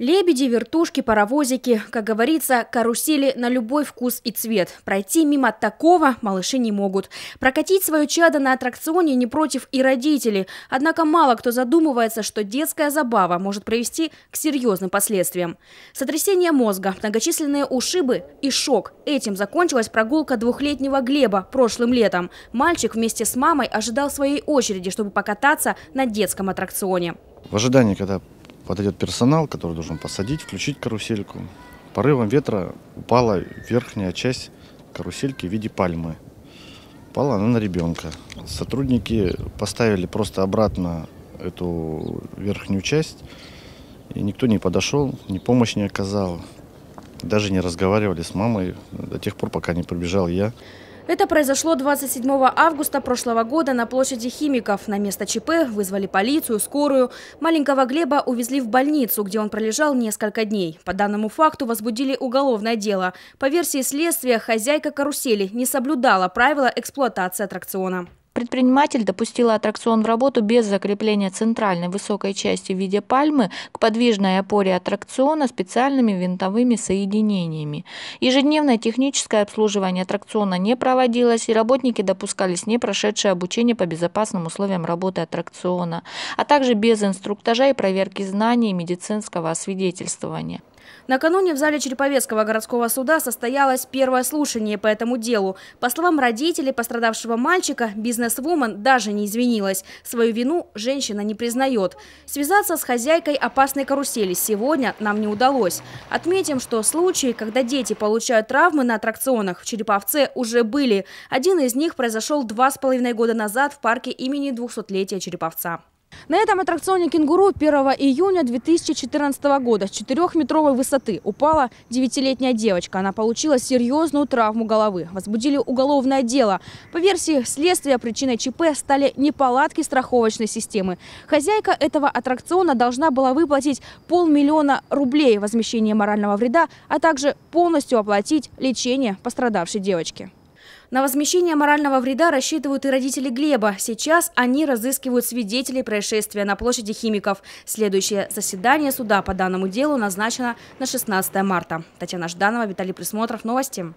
Лебеди, вертушки, паровозики, как говорится, карусели на любой вкус и цвет. Пройти мимо такого малыши не могут. Прокатить свое чадо на аттракционе не против и родители. Однако мало кто задумывается, что детская забава может привести к серьезным последствиям. Сотрясение мозга, многочисленные ушибы и шок. Этим закончилась прогулка двухлетнего Глеба прошлым летом. Мальчик вместе с мамой ожидал своей очереди, чтобы покататься на детском аттракционе. В ожидании, когда Подойдет персонал, который должен посадить, включить карусельку. Порывом ветра упала верхняя часть карусельки в виде пальмы. Упала она на ребенка. Сотрудники поставили просто обратно эту верхнюю часть. И никто не подошел, ни помощь не оказал. Даже не разговаривали с мамой до тех пор, пока не пробежал я. Это произошло 27 августа прошлого года на площади химиков. На место ЧП вызвали полицию, скорую. Маленького Глеба увезли в больницу, где он пролежал несколько дней. По данному факту возбудили уголовное дело. По версии следствия, хозяйка карусели не соблюдала правила эксплуатации аттракциона предприниматель допустила аттракцион в работу без закрепления центральной высокой части в виде пальмы к подвижной опоре аттракциона специальными винтовыми соединениями. Ежедневное техническое обслуживание аттракциона не проводилось, и работники допускались не прошедшие обучение по безопасным условиям работы аттракциона, а также без инструктажа и проверки знаний медицинского освидетельствования. Накануне в зале Череповецкого городского суда состоялось первое слушание по этому делу. По словам родителей пострадавшего мальчика, бизнес бизнесвумен даже не извинилась. Свою вину женщина не признает. Связаться с хозяйкой опасной карусели сегодня нам не удалось. Отметим, что случаи, когда дети получают травмы на аттракционах в Череповце уже были. Один из них произошел два с половиной года назад в парке имени 200-летия Череповца. На этом аттракционе «Кенгуру» 1 июня 2014 года с 4-метровой высоты упала 9-летняя девочка. Она получила серьезную травму головы. Возбудили уголовное дело. По версии следствия, причиной ЧП стали неполадки страховочной системы. Хозяйка этого аттракциона должна была выплатить полмиллиона рублей возмещения морального вреда, а также полностью оплатить лечение пострадавшей девочки. На возмещение морального вреда рассчитывают и родители Глеба. Сейчас они разыскивают свидетелей происшествия на площади химиков. Следующее заседание суда по данному делу назначено на 16 марта. Татьяна Жданова, Виталий Присмотров, Новости.